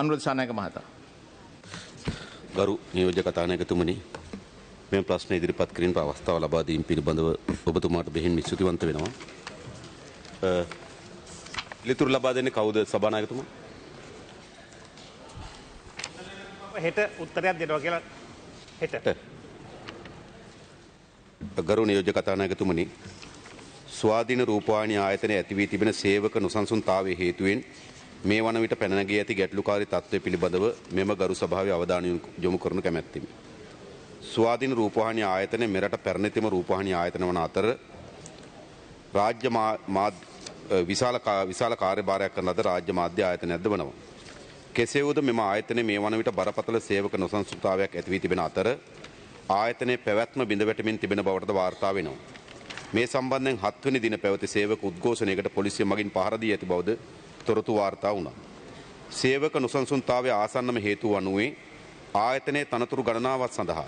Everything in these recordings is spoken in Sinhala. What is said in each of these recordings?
අනුරධ සානායක මහතා. ගරු නියෝජක කතානායකතුමනි මේ ප්‍රශ්න ඉදිරිපත් කිරීම අවස්ථාව ලබා දීම පිළිබඳව ඔබතුමාට බෙහෙන් ස්තුතිවන්ත වෙනවා. පිළිතුරු ලබා දෙන්නේ කවුද සභානායකතුමා? හෙට උත්තරයක් දෙනවා කියලා හෙට. ගරු නියෝජක කතානායකතුමනි ස්වාධීන රූපවාහිනී ආයතනයේ ඇති වී තිබෙන සේවක නොසන්සුන්තාවයේ හේතුවෙන් මේ වන විට පැනගිය ඇති ගැටලුකාරී තත්ත්වය පිළිබඳව මෙම ගරු සභාවේ අවධානය යොමු කරනු කැමැත්තෙමි. ස්වාධීන රූපවාහිනී ආයතනය මෙරට පැරණිතම රූපවාහිනී ආයතන වන අතර රාජ්‍ය විශාල විශාල කාර්යභාරයක් කරන ලද රාජ්‍ය මාධ්‍ය ආයතනයක්ද වනවා. කෙසේ වුද මෙම ආයතනය මේ වන විට බරපතල සේවක නොසන්සුතාවයක් ඇති වී තිබෙන අතර ආයතනයේ පැවැත්ම බිඳවැටමින් තිබෙන බවටද වාර්තා වෙනවා. මේ සම්බන්ධයෙන් හත්වනි දින පැවති සේවක උද්ඝෝෂණයකට පොලිසිය මගින් පහර දී ඇති බවද තොරතු වාර්තා වුණා. සේවක නොසන්සුන්තාවය ආසන්නම හේතු වනුවේ ආයතනයේ තනතුරු ගණනාවක් සඳහා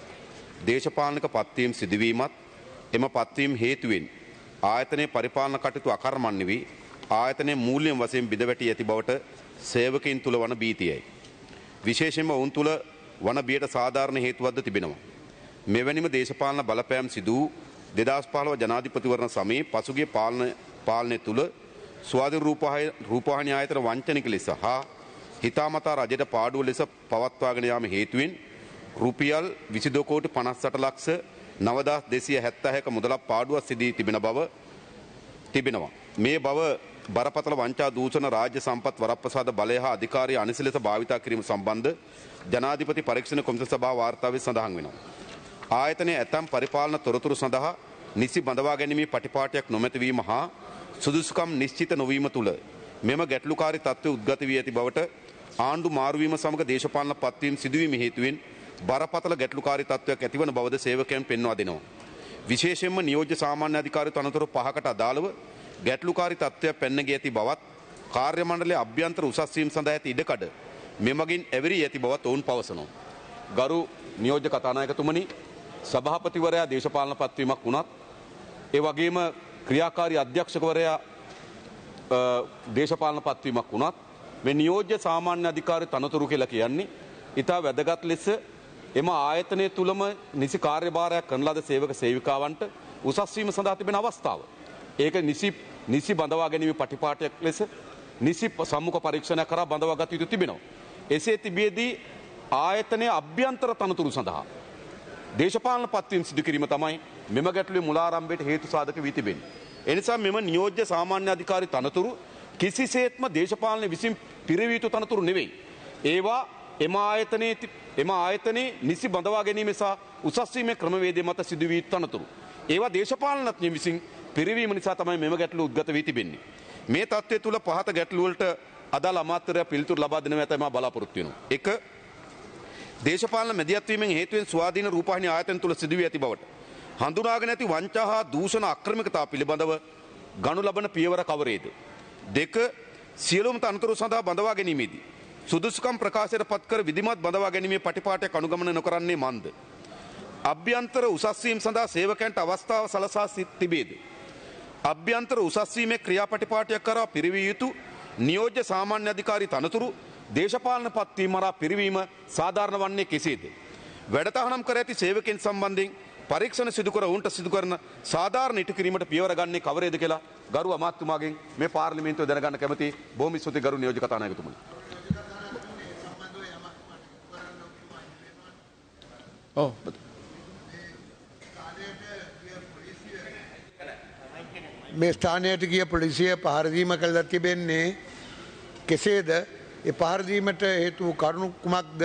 දේශපාලනික පත්වීම් සිදුවීමත් එම පත්වීම් හේතුවෙන් ආයතනයේ පරිපාලන කටයුතු අකර්මණ්‍ය වී ආයතනයේ මූල්‍යම් වශයෙන් බිඳවැටි ඇති බවට සේවකයින් තුල වන බීතියයි. විශේෂයෙන්ම ඔවුන් තුල වන බියට සාධාරණ හේතුවක්ද තිබෙනවා. මෙවැනිම දේශපාලන බලපෑම් සිදු වූ 2015 ජනාධිපතිවරණ සමයේ පසුගිය පාලන පාලනය තුළ ස්වාධීන රූපවාහිනී ආයතන වංචනික ලෙස හා හිතාමතා රජයට පාඩුව ලෙස පවත්වාගෙන යාම හේතුවෙන් රුපියල් 22 කෝටි 58 ලක්ෂ 9276ක මුදලක් පාඩුවක් සිදී තිබෙන බව තිබෙනවා. මේ බව බරපතල වංචා දූෂණ රාජ්‍ය සම්පත් වරප්‍රසාද බලය හා අධිකාරී අනිසි ලෙස භාවිතා කිරීම සම්බන්ධ ජනාධිපති පරීක්ෂණ කොමිසම සභාව වාර්තාවේ සඳහන් වෙනවා. ආයතනයේ ඇතම් පරිපාලන තොරතුරු සඳහා නිසි බඳවා ගැනීමේ පටිපාටියක් නොමැති වීම හා සුදුසුකම් නිශ්චිත නොවීම තුළ මෙම ගැටලුකාරි තත්ත්ව උද්ගත වී ඇති බවට ආණ්ඩු මාරුවීම සමග දේශපාලන පත්වීම් සිදුවීම හේතුවෙන් බරපතල ගැටලුකාරි තත්ත්වයක් ඇතිවන බවද සේවකයන් පෙන්වා දෙනවා. විශේෂයෙන්ම නියෝජ්‍ය සාමාන්‍ය අධිකාරි තනතුරු පහකට අදාළව ගැටලුකාරි තත්ත්වයක් පැන්නගේ ඇති බවත් කාර්ය මණ්ඩලයේ අභ්‍යන්තර උසස් වීම සඳහා ඇති ඉඩකඩ මෙමගින් ඇවිරී ඇති බවත් ඔවුන් පවසනවා. ගරු නියෝජ්‍ය කතානායකතුමනි සභාපතිවරයා දේශපාලන පත්වීමක් වුණත් ඒ වගේම ක්‍රියාකාරී අධ්‍යක්ෂකවරයා දේශපාලන පත්වීමක් වුණත් මේ නියෝජ්‍ය සාමාන්‍ය අධිකාරය තනතුරු කියලා කියන්නේ ඉතා වැදගත් ලෙස එම ආයතනය තුළම නිසි කාර්යභාරයක් කරන ලද සේවක සේවිකාවන්ට උසස් වීම සඳහා තිබෙන අවස්ථාව. ඒක නිසි නිසි බඳවා ගැනීම පටිපාටයක් ලෙස නිසි සම්මුඛ පරීක්ෂණයක් කරා බඳවාගත යුතු තිබෙනවා. එසේ තිබියදී ආයතනයේ අභ්‍යන්තර තනතුරු සඳහා දේශපාලන පත්වීම් සිදු කිරීම තමයි මෙම ගැටලුවේ මුලාරම්භයට හේතු සාධක වී තිබෙන්නේ. එනිසා මෙම නියෝජ්‍ය සාමාන්‍ය අධිකාරි තනතුරු කිසිසේත්ම දේශපාලන විසින් පිරවිය යුතු තනතුරු නෙවෙයි. ඒවා එම ආයතනයේ එම ආයතනයේ නිසි බඳවා ගැනීම නිසා උසස් වීමේ ක්‍රමවේදය මත සිදුවිය යුතු තනතුරු. ඒවා දේශපාලනඥයන් විසින් පිරවීම නිසා තමයි මෙම ගැටලුව උද්ගත වී තිබෙන්නේ. මේ தත්ත්වය තුල පහත ගැටලුව වලට අදාළ අමාත්‍යරයා පිළිතුරු ලබා දෙනවා තමයි බලාපොරොත්තු වෙනවා. 1 දේශපාලන මැදිහත්වීමෙන් හේතුවෙන් ස්වාධීන රූපවාහිනී ආයතන තුල සිදුවී ඇති බවට හඳුනාගෙන ඇති වංචා හා දූෂණ අක්‍රමිකතා පිළිබඳව ගනු ලබන පියවර කවරේද දෙක සියලුම තනතුරු සඳහා බඳවා ගැනීමේදී සුදුසුකම් ප්‍රකාශයට පත්කර විධිමත් බඳවා ගැනීමේ පටිපාටයක් අනුගමන නොකරන්නේ මන්ද අභ්‍යන්තර උසස් වීම සඳහා සේවකයන්ට අවස්ථාව සලසා තිබේද අභ්‍යන්තර උසස් වීමේ ක්‍රියාපටිපාටයක් කරා පිරිවිය යුතු නියෝජ්‍ය සාමාන්‍ය අධිකාරී තනතුරු දේශපාලන පත්වීම හරහා පිරිවීම සාධාරණ වන්නේ කෙසේද? වැඩතහනම් කර ඇති සේවකයන් සම්බන්ධයෙන් පරීක්ෂණ සිදුකර ඔවුන්ට සිදුකරන සාධාරණ ඉටු කිරීමට පියවර ගන්නේ කවරේද කියලා ගරු අමාත්‍යතුමාගෙන් මේ පාර්ලිමේන්තුව දැනගන්න කැමති බොහොම ස්තුතියි ගරු නියෝජ්‍ය කතානායකතුමනි. ඔව් මේ ස්ථානයට ගිය පොලිසිය පහරදීම කළත් තිබෙන්නේ කෙසේද ඒ පහර දීමට හේතු වූ කරුණු කුමක්ද?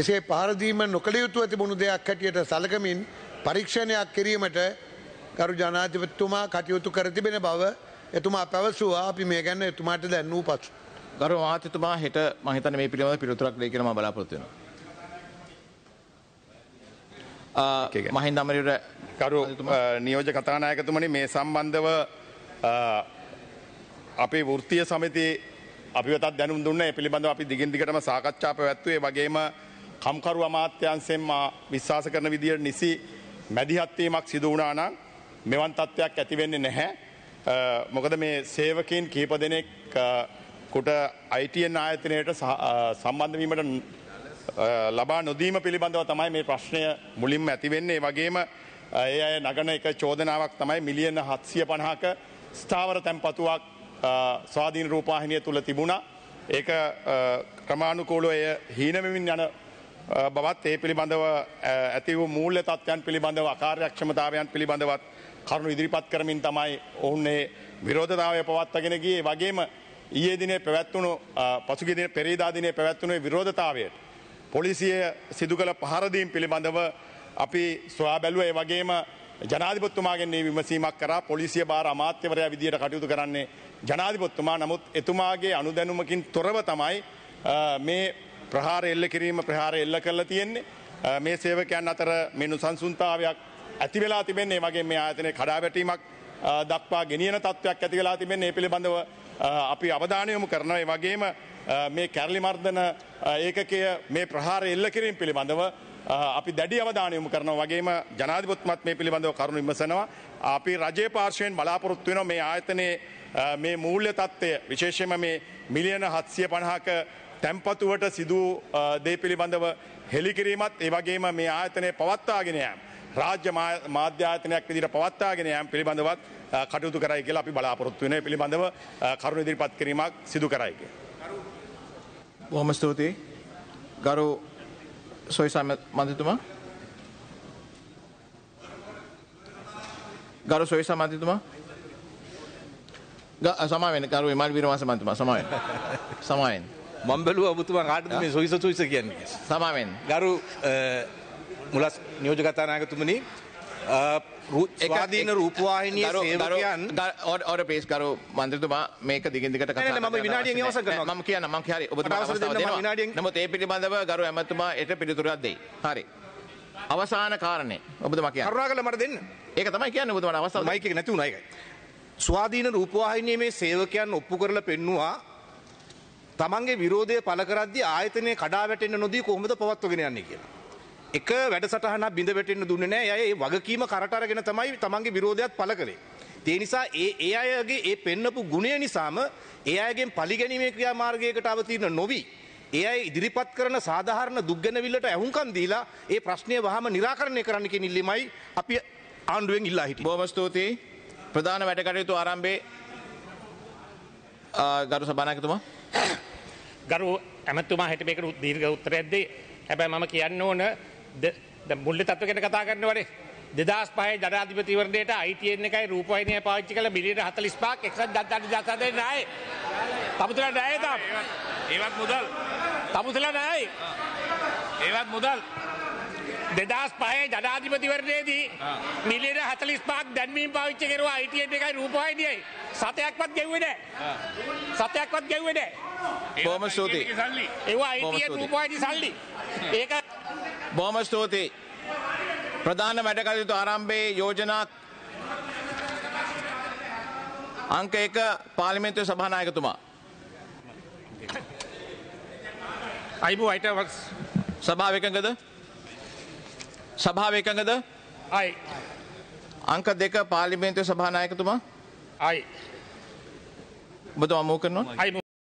එසේ පහර දීම නොකළ යුතුව තිබුණු දෙයක් හැටියට සැලකමින් පරීක්ෂණයක් කිරීමට ගරු ජනාධිපතිතුමා කටයුතු කර තිබෙන බව එතුමා පැවසුවා. අපි මේ ගැන එතුමාට දැන් වූ පසු. ගරු මහත්තුමා හෙට මම හිතන්නේ මේ පිළිබඳව පිළිතුරක් දෙයි කියලා මම බලාපොරොත්තු වෙනවා. මහින්ද අමරවීර ගරු නියෝජ්‍ය කතානායකතුමනි මේ සම්බන්ධව අපේ වෘත්තීය සමිතියේ අපිවතත් දැනුම් දුන්න ඒ පිළිබඳව අපි දිගින් දිගටම සාකච්ඡා පැවැත්වුවේ වගේම කම්කරු අමාත්‍යංශයෙන් මා විශ්වාස කරන විදියට නිසි මැදිහත් වීමක් සිදු වුණා නම් මෙවන් තත්ත්වයක් ඇති වෙන්නේ නැහැ. මොකද මේ සේවකයන් කීප දෙනෙක් කුට ITN ආයතනයට සම්බන්ධ වීමට ලබා නොදීම පිළිබඳව තමයි මේ ප්‍රශ්නය මුලින්ම ඇති වෙන්නේ. වගේම ඒ අය නගන එක චෝදනාවක් තමයි මිලියන 750ක ස්ථාවර තැන්පතුවක් ස්වාධීන රූපාහිනිය තුළ තිබුණා. ඒක ක්‍රමාණුකූලව එය හීනමමින් යන බවත් ඒ පිළිබඳව ඇති වූ මූල්‍ය තත්ත්වයන් පිළිබඳව අකාර්යක්ෂමතාවයන් පිළිබඳවත් කරුණු ඉදිරිපත් කරමින් තමයි ඔවුන්නේ විරෝධතාවය පවත්වගෙන ගියේ වගේම ඊයේ දිනේ පැවැත්වුණු පසුගිය දින පෙරේදා දිනේ පැවැත්වුණු විරෝධතාවයට පොලිසිය සිදු කළ පහරදීම් පිළිබඳව අපි සොයා බැලුවා ඒ වගේම ජනාධිපතිතුමාගෙන් මේ විමසීමක් කරා පොලිසිය බාර අමාත්‍යවරයා විදියට කටයුතු කරන්නේ ජනාධිපොත්තුමා නමුත් එතුමාගේ අනුදැනුමකින් තොරව තමයි මේ ප්‍රහාර එල්ල කිරීම ප්‍රහාර එල්ල කරලා තියෙන්නේ මේ සේවකයන් අතර මෙනු සංසුන්තාවයක් ඇති වෙලා තිබෙන්නේ මගේ මේ ආයතනයේ කඩාවැටීමක් දක්වා ගෙනියන තත්ත්වයක් ඇති වෙලා තිබෙන්නේ මේ පිළිබඳව අපි අවධානය යොමු කරනවා ඒ වගේම මේ කැරලි මර්ධන ඒකකය මේ ප්‍රහාර එල්ල කිරීම පිළිබඳව අපි දැඩි අවධානය යොමු කරනවා වගේම ජනාධිපතිතුමත් මේ පිළිබඳව කරුණු විමසනවා අපි රජයේ පාර්ශවයෙන් බලාපොරොත්තු වෙනවා මේ ආයතනයේ මේ මූල්‍ය තත්ත්වය විශේෂම මේ මිලියන හත්සිය පණහාක තැම්පතුවට සිදූ දේ පිළිබඳව හෙළිකිරීමත් ඒ වගේම මේ ආයතනය පවත්වාගෙන යෑම. රාජ්‍ය මාධ්‍යාතනයක් විදිට පවත්වාගෙන යම් පිළිබඳවත් කටයුතු කරයි කියලා අපි බලාපොරොත්තු වෙන පිළිබඳව කරුණ ඉදිරිපත් කිරීමක් සිදු කරයික. බොහොම ස්තුතියි. ගරු සොයිසම මන්තිතුමා. ගරු සොයිසම මන්තිතුමා සමාවෙන්න කරුවේ මල් විරවාස මන්තුමා සමාවෙන්න. සමාවෙන්න. මම බැලුවා ඔබතුමා කාටද මේ සොයිස සොයිස කියන්නේ? සමාවෙන්න. ගරු මුලස් නියෝජක කතානායකතුමනි ස්වාධීන රූපවාහිනිය සේවකයන් ඔර පේස් කරු මන්ත්‍රතුමා මේක දිගින් දිගට කතා කරනවා මම විනාඩියෙන් අවසන් කරනවා මම කියන්න මම හරි ඔබතුමා අවස්ථාව දෙනවා විනාඩියෙන් නමුත් ඒ පිළිබඳව ගරු ඇමතුමා ඒට පිළිතුරක් දෙයි හරි අවසාන කාරණේ ඔබතුමා කියන්න කරුණාකරලා මට දෙන්න ඒක තමයි කියන්නේ ඔබතුමාට අවස්ථාව මයික් එක නැති වුණා ඒකයි ස්වාධීන රූපවාහිනියේ මේ සේවකයන් ඔප්පු කරලා පෙන්නවා තමන්ගේ විරෝධය පළ කරද්දී ආයතනයේ කඩා වැටෙන්න නොදී කොහොමද පවත්වගෙන යන්නේ කියලා. එක වැඩසටහනක් බිඳ වැටෙන්න දුන්නේ නැහැ. අය ඒ වගකීම කරට අරගෙන තමයි තමන්ගේ විරෝධයත් පළ කරේ. ඒ නිසා ඒ ඒ අයගේ ඒ පෙන්නපු ගුණය නිසාම ඒ අයගෙන් පරිගැනීමේ ක්‍රියාමාර්ගයකට අවතීන නොවි ඒ අය ඉදිරිපත් කරන සාධාරණ දුක්ගැනවිල්ලට ඇහුම්කන් දීලා ඒ ප්‍රශ්නය වහම निराකරණය කරන්න කියන ඉල්ලීමයි අපි ආණ්ඩුවෙන් ඉල්ලා හිටියේ. බොහොම ස්තුතියි. ප්‍රධාන වැඩ කටයුතු ආරම්භයේ ගරු සභානායකතුමා ගරු ඇමතුමා හිට මේකට දීර්ඝ උත්තරයක් දෙයි. හැබැයි මම කියන්න ඕන ද මුල්ලේ තත්ත්ව ගැන කතා කරනවානේ. 2005 ජනාධිපතිවරණයට ITN එකයි රූපවාහිනිය පාවිච්චි කළ බිලියන 45ක් එක්සත් ජනතාවට දාසා දෙන්නේ නැහැ. තමුතුලා නැහැ තාම. ඒවත් මුදල්. තමුතුලා නැහැ. ඒවත් මුදල්. දෙදස් පය ජනාධිපතිවරණයේදී මිලියන හතලිස් පාක් දැන්වීම් පාවිච්චි කරවා හිටියට එකයි රූපවාහිනියයි සතයක්වත් ගෙව්වෙන සතයක්වත් ගෙව්වෙන බොහොම ස්තුතියි සල්ලි ඒවා හිටිය රූපවාහිනි සල්ලි ඒක බොහොම ස්තුතියි ප්‍රධාන වැඩ කටයුතු ආරම්භයේ යෝජනා අංක 1 පාර්ලිමේන්තුවේ සභානායකතුමා අයිබෝ අයිට සභාව එකඟද සභාව එකඟද? අයි. අංක 2 පාර්ලිමේන්තුවේ සභානායකතුමා? අයි. ඔබතුමා මූ කරනවා? අයි.